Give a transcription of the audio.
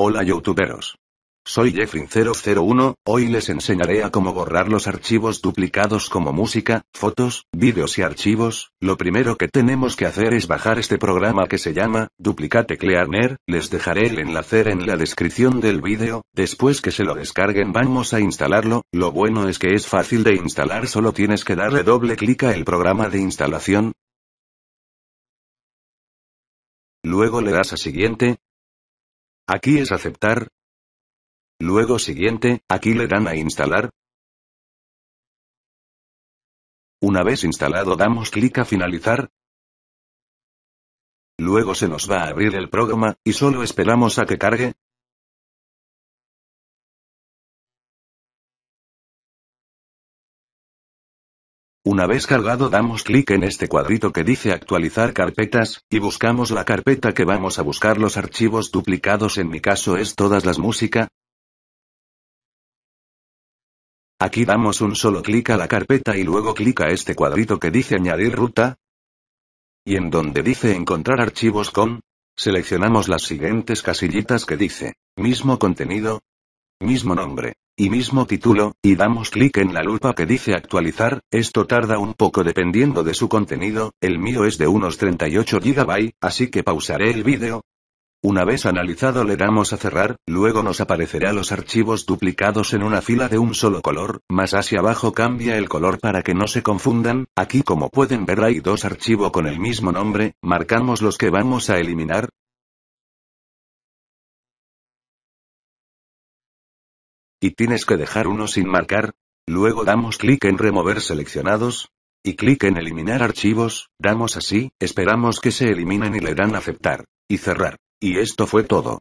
Hola youtuberos. Soy Jeffrin001, hoy les enseñaré a cómo borrar los archivos duplicados como música, fotos, vídeos y archivos. Lo primero que tenemos que hacer es bajar este programa que se llama Duplicate Cleaner, les dejaré el enlace en la descripción del vídeo, después que se lo descarguen vamos a instalarlo, lo bueno es que es fácil de instalar solo tienes que darle doble clic a el programa de instalación, Luego le das a siguiente, Aquí es aceptar. Luego siguiente, aquí le dan a instalar. Una vez instalado damos clic a finalizar. Luego se nos va a abrir el programa, y solo esperamos a que cargue. Una vez cargado damos clic en este cuadrito que dice actualizar carpetas, y buscamos la carpeta que vamos a buscar los archivos duplicados en mi caso es todas las música. Aquí damos un solo clic a la carpeta y luego clic a este cuadrito que dice añadir ruta. Y en donde dice encontrar archivos con, seleccionamos las siguientes casillitas que dice, mismo contenido, mismo nombre, y mismo título, y damos clic en la lupa que dice actualizar, esto tarda un poco dependiendo de su contenido, el mío es de unos 38 GB, así que pausaré el vídeo. Una vez analizado le damos a cerrar, luego nos aparecerá los archivos duplicados en una fila de un solo color, más hacia abajo cambia el color para que no se confundan, aquí como pueden ver hay dos archivos con el mismo nombre, marcamos los que vamos a eliminar, Y tienes que dejar uno sin marcar. Luego damos clic en remover seleccionados. Y clic en eliminar archivos, damos así, esperamos que se eliminen y le dan aceptar. Y cerrar. Y esto fue todo.